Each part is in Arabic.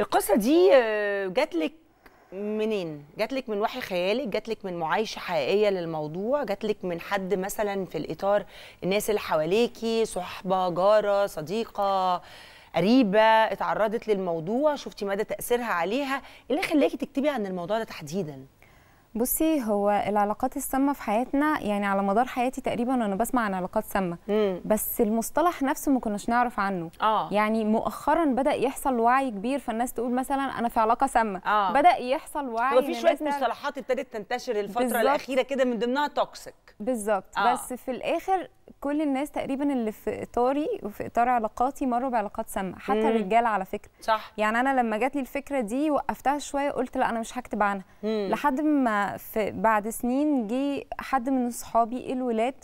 القصه دي آه، جات لك منين؟ جات لك من وحي خيالك؟ جات لك من معايشه حقيقيه للموضوع؟ جات لك من حد مثلا في الاطار الناس اللي حواليكي، صحبه، جاره، صديقه، قريبه اتعرضت للموضوع، شفتي مدى تاثيرها عليها، إيه اللي خلاكي تكتبي عن الموضوع ده تحديدا؟ بصي هو العلاقات السامه في حياتنا يعني على مدار حياتي تقريبا وانا بسمع عن علاقات سامه بس المصطلح نفسه ما كناش نعرف عنه آه. يعني مؤخرا بدا يحصل وعي كبير فالناس تقول مثلا انا في علاقه سامه آه. بدا يحصل وعي هو في شويه مصطلحات ابتدت تنتشر الفتره بالزبط. الاخيره كده من ضمنها توكسيك بالظبط آه. بس في الاخر كل الناس تقريبا اللي في اطاري وفي اطار علاقاتي مروا بعلاقات سامه حتى الرجاله الرجال على فكره صح يعني انا لما جات لي الفكره دي وقفتها شويه قلت لا انا مش هكتب عنها مم. لحد ما في بعد سنين جه حد من صحابي الولاد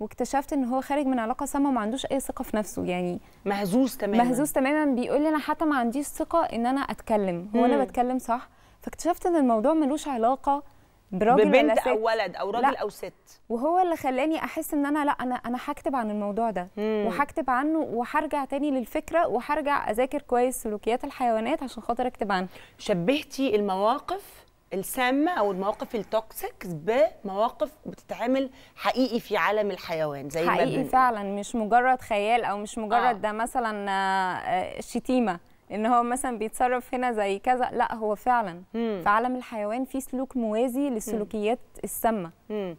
واكتشفت ان هو خارج من علاقه سامه وما عندوش اي ثقه في نفسه يعني مهزوز تماما مهزوز تماما بيقول لي انا حتى ما عنديش ثقه ان انا اتكلم هو مم. انا بتكلم صح فاكتشفت ان الموضوع ملوش علاقه براجل ببنت او ولد او راجل او ست وهو اللي خلاني احس ان انا لا انا انا هكتب عن الموضوع ده وهكتب عنه وهرجع تاني للفكره وهرجع اذاكر كويس سلوكيات الحيوانات عشان خاطر اكتب عنها شبهتي المواقف السامه او المواقف التوكسيك بمواقف بتتعمل حقيقي في عالم الحيوان زي حقيقي فعلا مش مجرد خيال او مش مجرد آه. ده مثلا آه، آه، شتيمه ان هو مثلا بيتصرف هنا زي كذا لا هو فعلا مم. في عالم الحيوان في سلوك موازي للسلوكيات السامه